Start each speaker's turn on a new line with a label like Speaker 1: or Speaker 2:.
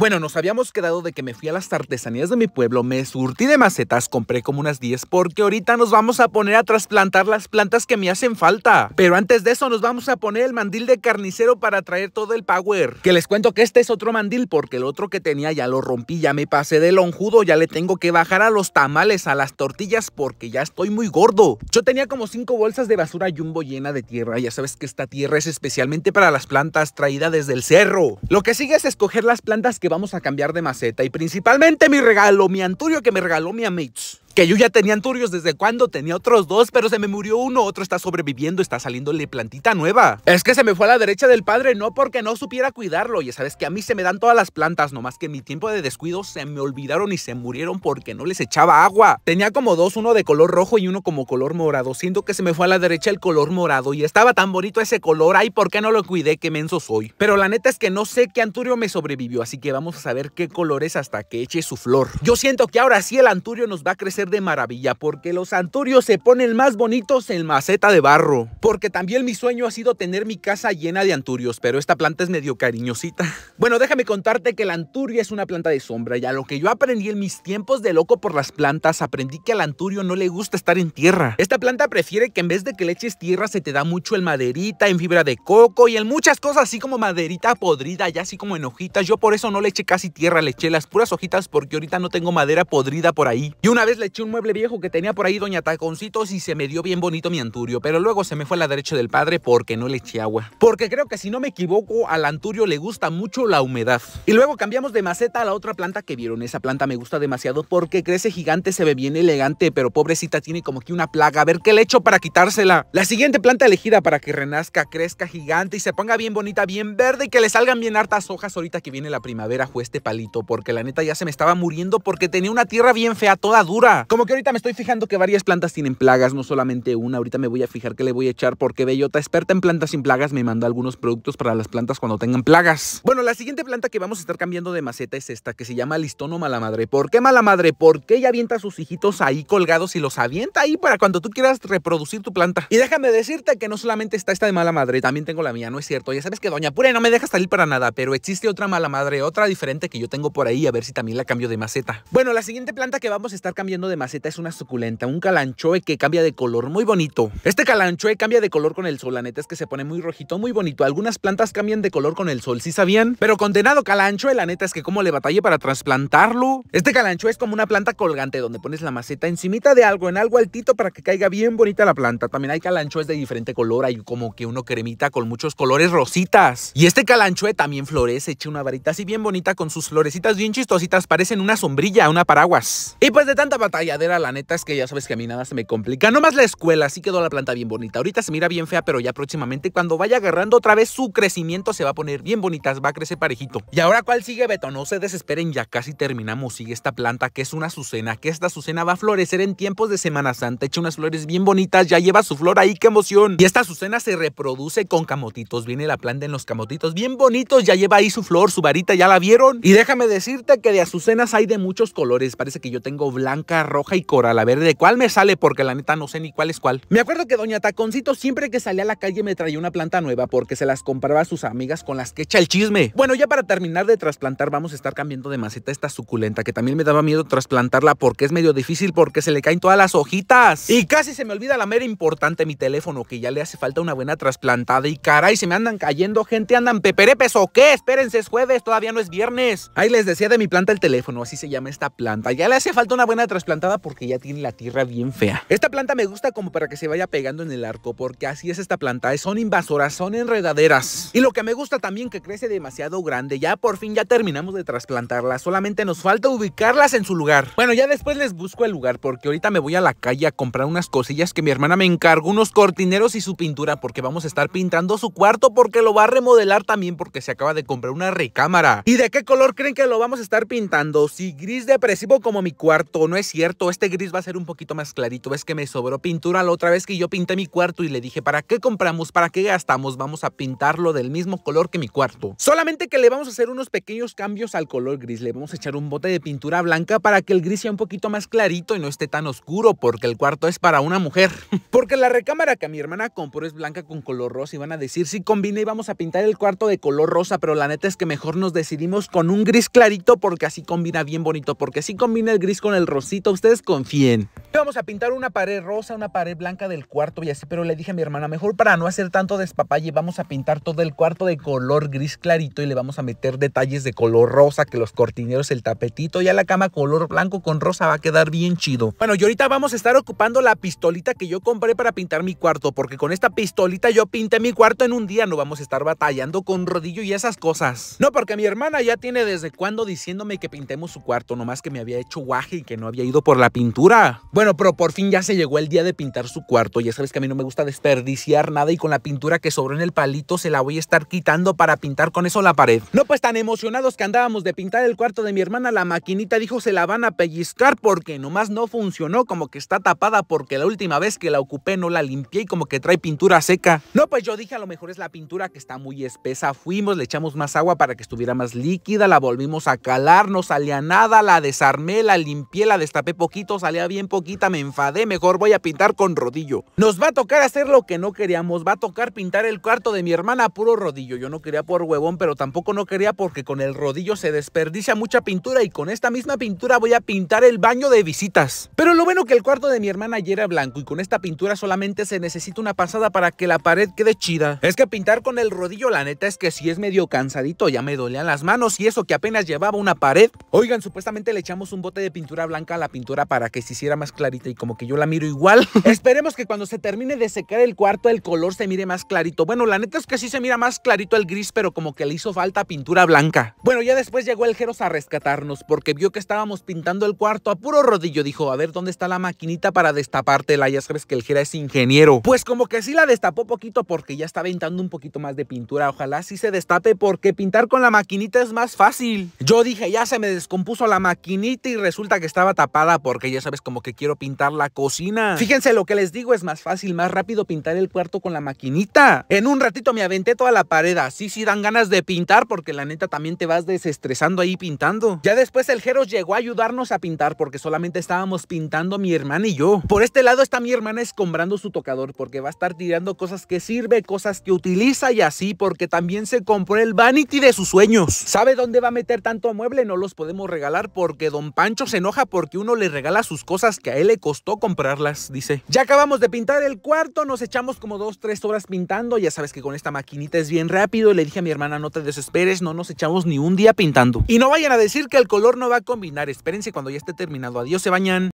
Speaker 1: Bueno, nos habíamos quedado de que me fui a las artesanías de mi pueblo, me surtí de macetas, compré como unas 10 porque ahorita nos vamos a poner a trasplantar las plantas que me hacen falta. Pero antes de eso nos vamos a poner el mandil de carnicero para traer todo el power. Que les cuento que este es otro mandil porque el otro que tenía ya lo rompí, ya me pasé de lonjudo, ya le tengo que bajar a los tamales, a las tortillas porque ya estoy muy gordo. Yo tenía como 5 bolsas de basura jumbo llena de tierra, ya sabes que esta tierra es especialmente para las plantas traída desde el cerro. Lo que sigue es escoger las plantas que vamos a cambiar de maceta y principalmente mi regalo, mi Anturio que me regaló mi amigo que yo ya tenía anturios desde cuando tenía otros dos, pero se me murió uno, otro está sobreviviendo, está saliéndole plantita nueva. Es que se me fue a la derecha del padre, no porque no supiera cuidarlo, ya sabes que a mí se me dan todas las plantas, nomás que en mi tiempo de descuido se me olvidaron y se murieron porque no les echaba agua. Tenía como dos, uno de color rojo y uno como color morado, siento que se me fue a la derecha el color morado y estaba tan bonito ese color, ay, ¿por qué no lo cuidé? Qué menso soy. Pero la neta es que no sé qué anturio me sobrevivió, así que vamos a saber qué colores hasta que eche su flor. Yo siento que ahora sí el anturio nos va a crecer de maravilla porque los anturios se ponen más bonitos en maceta de barro. Porque también mi sueño ha sido tener mi casa llena de anturios, pero esta planta es medio cariñosita. Bueno, déjame contarte que la anturia es una planta de sombra y a lo que yo aprendí en mis tiempos de loco por las plantas, aprendí que al anturio no le gusta estar en tierra. Esta planta prefiere que en vez de que le eches tierra se te da mucho el maderita en fibra de coco y en muchas cosas así como maderita podrida, ya así como en hojitas. Yo por eso no le eché casi tierra, le eché las puras hojitas porque ahorita no tengo madera podrida por ahí. Y una vez le Eché un mueble viejo que tenía por ahí Doña Taconcitos y se me dio bien bonito mi anturio, pero luego se me fue a la derecha del padre porque no le eché agua. Porque creo que si no me equivoco, al anturio le gusta mucho la humedad. Y luego cambiamos de maceta a la otra planta que vieron. Esa planta me gusta demasiado porque crece gigante, se ve bien elegante, pero pobrecita tiene como que una plaga. A ver qué le echo para quitársela. La siguiente planta elegida para que renazca, crezca gigante y se ponga bien bonita, bien verde y que le salgan bien hartas hojas ahorita que viene la primavera fue este palito porque la neta ya se me estaba muriendo porque tenía una tierra bien fea, toda dura. Como que ahorita me estoy fijando que varias plantas tienen plagas, no solamente una. Ahorita me voy a fijar que le voy a echar porque Bellota, experta en plantas sin plagas, me manda algunos productos para las plantas cuando tengan plagas. Bueno, la siguiente planta que vamos a estar cambiando de maceta es esta, que se llama listón o mala madre. ¿Por qué mala madre? Porque ella avienta sus hijitos ahí colgados y los avienta ahí para cuando tú quieras reproducir tu planta. Y déjame decirte que no solamente está esta de mala madre, también tengo la mía, no es cierto. Ya sabes que Doña Pure no me deja salir para nada, pero existe otra mala madre, otra diferente que yo tengo por ahí, a ver si también la cambio de maceta. Bueno, la siguiente planta que vamos a estar cambiando de maceta es una suculenta, un calanchoe que cambia de color, muy bonito. Este calanchoe cambia de color con el sol, la neta es que se pone muy rojito, muy bonito. Algunas plantas cambian de color con el sol, si sabían? Pero condenado calanchoe, la neta es que como le batalle para trasplantarlo. Este calanchoe es como una planta colgante donde pones la maceta encimita de algo, en algo altito para que caiga bien bonita la planta. También hay calanchoes de diferente color, hay como que uno cremita con muchos colores rositas. Y este calanchoe también florece, echa una varita así bien bonita con sus florecitas bien chistositas, parecen una sombrilla, una paraguas. Y pues de tanta batalla adera la neta es que ya sabes que a mí nada se me complica. No más la escuela, así quedó la planta bien bonita. Ahorita se mira bien fea, pero ya próximamente cuando vaya agarrando otra vez su crecimiento se va a poner bien bonitas, va a crecer parejito. Y ahora, ¿cuál sigue, Beto? No se desesperen, ya casi terminamos. Sigue esta planta que es una azucena, que esta azucena va a florecer en tiempos de Semana Santa. Echa unas flores bien bonitas, ya lleva su flor ahí, qué emoción. Y esta azucena se reproduce con camotitos. Viene la planta en los camotitos bien bonitos, ya lleva ahí su flor, su varita, ya la vieron. Y déjame decirte que de azucenas hay de muchos colores. Parece que yo tengo blanca, roja y coral, a verde. ¿De cuál me sale? Porque la neta no sé ni cuál es cuál. Me acuerdo que Doña Taconcito siempre que salía a la calle me traía una planta nueva porque se las compraba a sus amigas con las que echa el chisme. Bueno, ya para terminar de trasplantar vamos a estar cambiando de maceta esta suculenta que también me daba miedo trasplantarla porque es medio difícil porque se le caen todas las hojitas. Y casi se me olvida la mera importante, mi teléfono, que ya le hace falta una buena trasplantada. Y caray, se me andan cayendo gente, andan peperepes o qué. Espérense, es jueves, todavía no es viernes. Ahí les decía de mi planta el teléfono, así se llama esta planta. Ya le hace falta una buena trasplantada porque ya tiene la tierra bien fea. Esta planta me gusta como para que se vaya pegando en el arco porque así es esta planta, son invasoras, son enredaderas. Y lo que me gusta también que crece demasiado grande, ya por fin ya terminamos de trasplantarla solamente nos falta ubicarlas en su lugar. Bueno, ya después les busco el lugar porque ahorita me voy a la calle a comprar unas cosillas que mi hermana me encargó, unos cortineros y su pintura porque vamos a estar pintando su cuarto porque lo va a remodelar también porque se acaba de comprar una recámara. ¿Y de qué color creen que lo vamos a estar pintando? Si gris depresivo como mi cuarto, no es cierto este gris va a ser un poquito más clarito. Es que me sobró pintura la otra vez que yo pinté mi cuarto y le dije, ¿para qué compramos? ¿Para qué gastamos? Vamos a pintarlo del mismo color que mi cuarto. Solamente que le vamos a hacer unos pequeños cambios al color gris. Le vamos a echar un bote de pintura blanca para que el gris sea un poquito más clarito y no esté tan oscuro porque el cuarto es para una mujer. Porque la recámara que mi hermana compró es blanca con color rosa y van a decir, si sí, combina y vamos a pintar el cuarto de color rosa, pero la neta es que mejor nos decidimos con un gris clarito porque así combina bien bonito, porque así combina el gris con el rosito ustedes confíen. Vamos a pintar una pared rosa, una pared blanca del cuarto y así, pero le dije a mi hermana, mejor para no hacer tanto despapalle, vamos a pintar todo el cuarto de color gris clarito y le vamos a meter detalles de color rosa, que los cortineros, el tapetito, Y a la cama color blanco con rosa va a quedar bien chido. Bueno, y ahorita vamos a estar ocupando la pistolita que yo compré para pintar mi cuarto, porque con esta pistolita yo pinté mi cuarto en un día, no vamos a estar batallando con rodillo y esas cosas. No, porque mi hermana ya tiene desde cuando diciéndome que pintemos su cuarto, nomás que me había hecho guaje y que no había ido por la pintura. Bueno, pero por fin ya se llegó el día de pintar su cuarto. Ya sabes que a mí no me gusta desperdiciar nada y con la pintura que sobró en el palito se la voy a estar quitando para pintar con eso la pared. No, pues tan emocionados que andábamos de pintar el cuarto de mi hermana, la maquinita dijo se la van a pellizcar porque nomás no funcionó, como que está tapada porque la última vez que la ocupé no la limpié y como que trae pintura seca. No, pues yo dije a lo mejor es la pintura que está muy espesa. Fuimos, le echamos más agua para que estuviera más líquida, la volvimos a calar, no salía nada, la desarmé, la limpié, la destapé poquito, salía bien poquita, me enfadé, mejor voy a pintar con rodillo. Nos va a tocar hacer lo que no queríamos, va a tocar pintar el cuarto de mi hermana puro rodillo. Yo no quería por huevón, pero tampoco no quería porque con el rodillo se desperdicia mucha pintura y con esta misma pintura voy a pintar el baño de visitas. Pero lo bueno que el cuarto de mi hermana ya era blanco y con esta pintura solamente se necesita una pasada para que la pared quede chida. Es que pintar con el rodillo la neta es que si es medio cansadito, ya me dolían las manos y eso que apenas llevaba una pared. Oigan, supuestamente le echamos un bote de pintura blanca a la pintura para que se hiciera más clarita y como que yo la miro igual. Esperemos que cuando se termine de secar el cuarto el color se mire más clarito. Bueno, la neta es que sí se mira más clarito el gris, pero como que le hizo falta pintura blanca. Bueno, ya después llegó el Jeros a rescatarnos porque vio que estábamos pintando el cuarto a puro rodillo. Dijo, a ver, ¿dónde está la maquinita para destapártela? Ya sabes que el Jera es ingeniero. Pues como que sí la destapó poquito porque ya estaba intentando un poquito más de pintura. Ojalá sí se destape porque pintar con la maquinita es más fácil. Yo dije, ya se me descompuso la maquinita y resulta que estaba tapada porque ya sabes como que quiero pintar la cocina. Fíjense lo que les digo, es más fácil, más rápido pintar el cuarto con la maquinita. En un ratito me aventé toda la pared, así sí dan ganas de pintar porque la neta también te vas desestresando ahí pintando. Ya después el Jeros llegó a ayudarnos a pintar porque solamente estábamos pintando mi hermana y yo. Por este lado está mi hermana escombrando su tocador porque va a estar tirando cosas que sirve, cosas que utiliza y así porque también se compró el vanity de sus sueños. ¿Sabe dónde va a meter tanto mueble? No los podemos regalar porque don Pancho se enoja porque uno le regala sus cosas que a él le costó comprarlas, dice. Ya acabamos de pintar el cuarto, nos echamos como dos, tres horas pintando, ya sabes que con esta maquinita es bien rápido, le dije a mi hermana, no te desesperes, no nos echamos ni un día pintando. Y no vayan a decir que el color no va a combinar, espérense cuando ya esté terminado, adiós, se bañan.